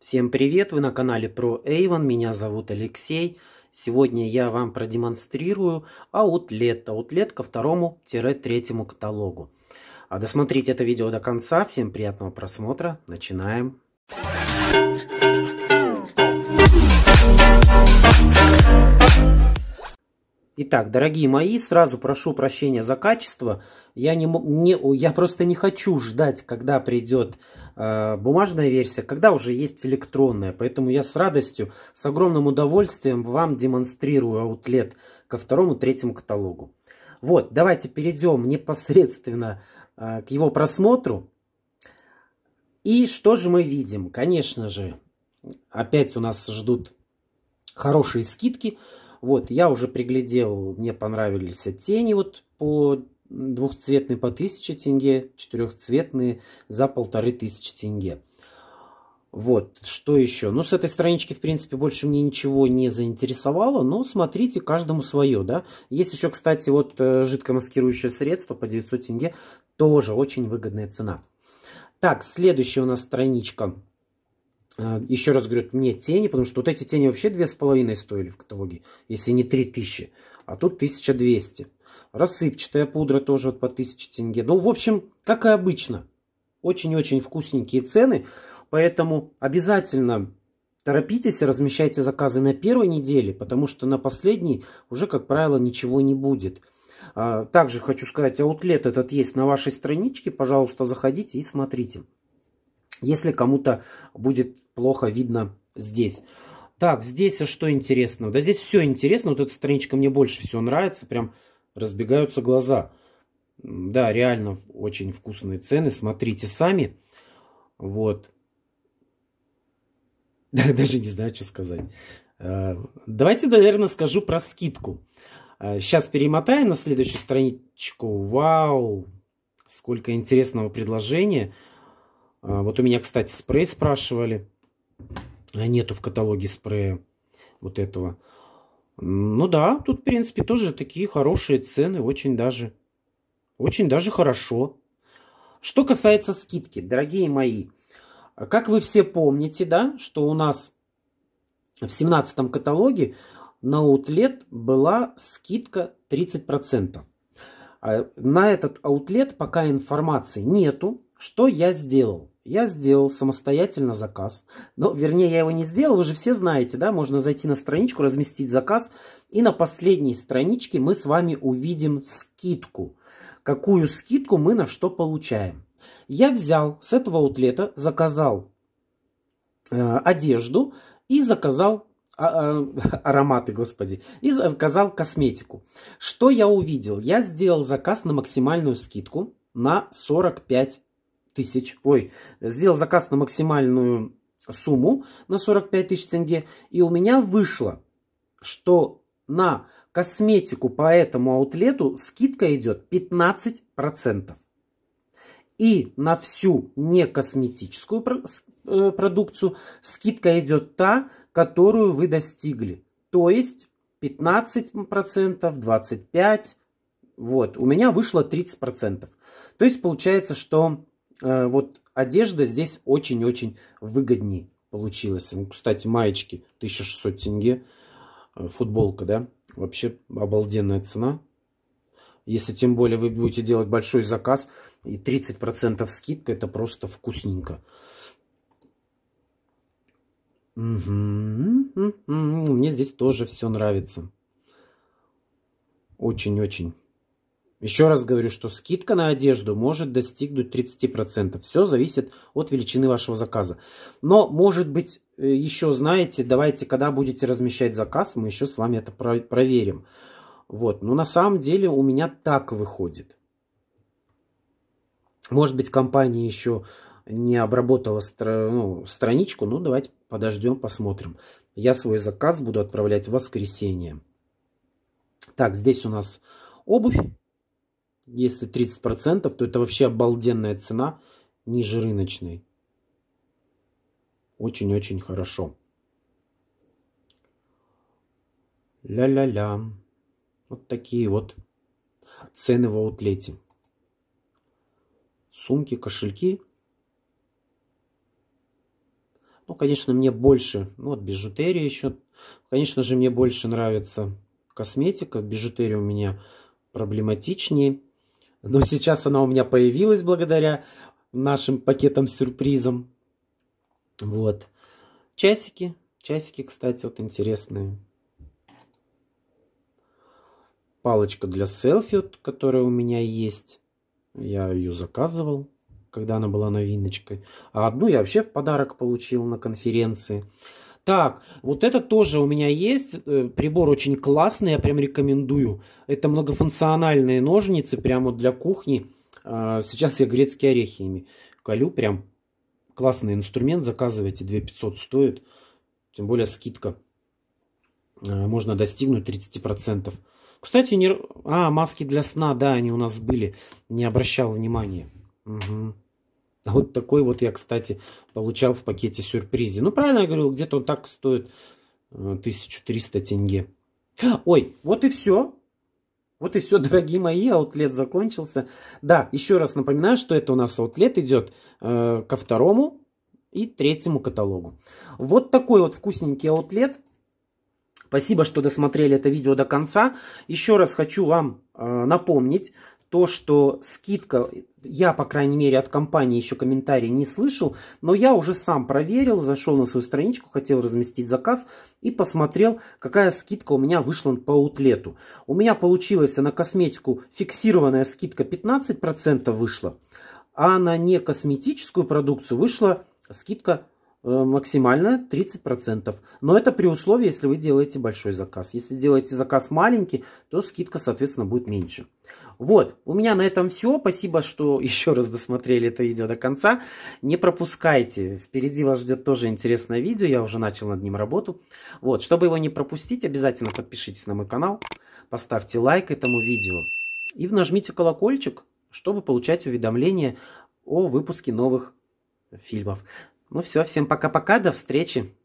Всем привет! Вы на канале про Avon, меня зовут Алексей. Сегодня я вам продемонстрирую аутлет, аутлет ко второму-третьему каталогу. А досмотрите это видео до конца, всем приятного просмотра, начинаем. Итак, дорогие мои, сразу прошу прощения за качество. Я, не, не, я просто не хочу ждать, когда придет Э, бумажная версия, когда уже есть электронная. Поэтому я с радостью, с огромным удовольствием вам демонстрирую аутлет ко второму, третьему каталогу. Вот, давайте перейдем непосредственно э, к его просмотру. И что же мы видим? Конечно же, опять у нас ждут хорошие скидки. Вот, я уже приглядел, мне понравились тени вот по двухцветный по 1000 тенге, четырехцветные за полторы тысячи тенге. Вот, что еще? Ну, с этой странички, в принципе, больше мне ничего не заинтересовало, но смотрите, каждому свое, да. Есть еще, кстати, вот э, жидкомаскирующее средство по 900 тенге, тоже очень выгодная цена. Так, следующая у нас страничка. Э, еще раз говорю, мне тени, потому что вот эти тени вообще 2,5 стоили в каталоге, если не 3000, а тут 1200. Рассыпчатая пудра тоже вот по 1000 тенге. Ну, в общем, как и обычно. Очень-очень вкусненькие цены. Поэтому обязательно торопитесь и размещайте заказы на первой неделе, потому что на последней уже, как правило, ничего не будет. А, также хочу сказать, аутлет этот есть на вашей страничке. Пожалуйста, заходите и смотрите. Если кому-то будет плохо видно здесь. Так, здесь что интересного? Да здесь все интересно. Вот эта страничка мне больше всего нравится. Прям разбегаются глаза. Да, реально очень вкусные цены. Смотрите сами. Вот. Даже не знаю, что сказать. Э, давайте, наверное, скажу про скидку. Сейчас э, перемотаю на следующую страничку. Вау! Сколько интересного предложения. Э, вот у меня, кстати, спрей спрашивали. А нету в каталоге спрея вот этого. Ну да, тут, в принципе, тоже такие хорошие цены, очень даже, очень даже хорошо. Что касается скидки, дорогие мои, как вы все помните, да, что у нас в 17 каталоге на аутлет была скидка 30%. А, на этот аутлет пока информации нету. Что я сделал? я сделал самостоятельно заказ. но, ну, вернее, я его не сделал, вы же все знаете, да, можно зайти на страничку, разместить заказ, и на последней страничке мы с вами увидим скидку. Какую скидку мы на что получаем. Я взял с этого аутлета, заказал э, одежду и заказал а, а, ароматы, господи, и заказал косметику. Что я увидел? Я сделал заказ на максимальную скидку на 45 тысяч, ой, сделал заказ на максимальную сумму на 45 тысяч тенге, и у меня вышло, что на косметику по этому аутлету скидка идет 15%. И на всю некосметическую э, продукцию скидка идет та, которую вы достигли. То есть 15%, 25%. Вот, у меня вышло 30%. То есть получается, что Э, вот одежда здесь очень-очень выгоднее получилась. Ну, кстати, маечки 1600 тенге, э, футболка, да, вообще обалденная цена. Если тем более вы будете делать большой заказ и 30% скидка, это просто вкусненько. Угу. Мне здесь тоже все нравится. Очень-очень. Еще раз говорю, что скидка на одежду может достигнуть 30%. Все зависит от величины вашего заказа. Но, может быть, э, еще знаете, давайте, когда будете размещать заказ, мы еще с вами это проверим. Вот, но на самом деле у меня так выходит. Может быть, компания еще не обработала стра ну, страничку, ну давайте подождем, посмотрим. Я свой заказ буду отправлять в воскресенье. Так, здесь у нас обувь. Если 30%, то это вообще обалденная цена, ниже рыночной. Очень-очень хорошо. Ля-ля-ля. Вот такие вот цены в аутлете. Сумки, кошельки. Ну, конечно, мне больше, ну, вот бижутерия еще. Конечно же, мне больше нравится косметика. Бижутерия у меня проблематичнее. Но сейчас она у меня появилась благодаря нашим пакетам-сюрпризам. Вот. Часики. Часики, кстати, вот интересные. Палочка для селфи, которая у меня есть. Я ее заказывал, когда она была новиночкой. А одну я вообще в подарок получил на конференции. Так, вот это тоже у меня есть. Э, прибор очень классный, я прям рекомендую. Это многофункциональные ножницы прямо для кухни. А, сейчас я грецкие орехи ими колю. Прям классный инструмент. Заказывайте, 2500 стоит. Тем более скидка. А, можно достигнуть 30%. Кстати, не... а, маски для сна, да, они у нас были. Не обращал внимания. Угу. А вот такой вот я, кстати, получал в пакете сюрпризе. Ну, правильно я говорил, где-то он так стоит 1300 э, тенге. Ой, вот и все. Вот и все, дорогие мои, аутлет закончился. Да, еще раз напоминаю, что это у нас аутлет идет э, ко второму и третьему каталогу. Вот такой вот вкусненький аутлет. Спасибо, что досмотрели это видео до конца. Еще раз хочу вам э, напомнить, то, что скидка, я, по крайней мере, от компании еще комментарий не слышал, но я уже сам проверил, зашел на свою страничку, хотел разместить заказ и посмотрел, какая скидка у меня вышла по утлету. У меня получилась на косметику фиксированная скидка 15% вышла, а на некосметическую продукцию вышла скидка э, максимально 30%. Но это при условии, если вы делаете большой заказ. Если делаете заказ маленький, то скидка, соответственно, будет меньше. Вот, у меня на этом все. Спасибо, что еще раз досмотрели это видео до конца. Не пропускайте. Впереди вас ждет тоже интересное видео. Я уже начал над ним работу. Вот, чтобы его не пропустить, обязательно подпишитесь на мой канал. Поставьте лайк этому видео. И нажмите колокольчик, чтобы получать уведомления о выпуске новых фильмов. Ну все, всем пока-пока, до встречи.